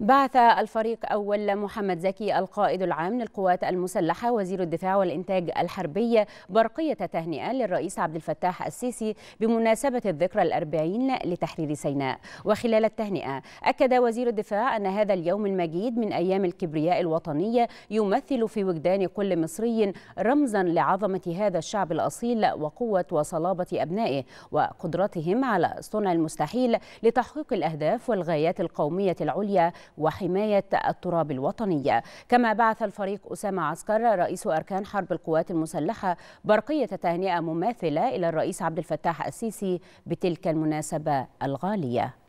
بعث الفريق أول محمد زكي القائد العام للقوات المسلحة وزير الدفاع والإنتاج الحربي برقية تهنئة للرئيس عبد الفتاح السيسي بمناسبة الذكرى الأربعين لتحرير سيناء وخلال التهنئة أكد وزير الدفاع أن هذا اليوم المجيد من أيام الكبرياء الوطنية يمثل في وجدان كل مصري رمزا لعظمة هذا الشعب الأصيل وقوة وصلابة أبنائه وقدرتهم على صنع المستحيل لتحقيق الأهداف والغايات القومية العليا وحماية التراب الوطني كما بعث الفريق أسامة عسكر رئيس أركان حرب القوات المسلحة برقية تهنئة مماثلة إلى الرئيس عبد الفتاح السيسي بتلك المناسبة الغالية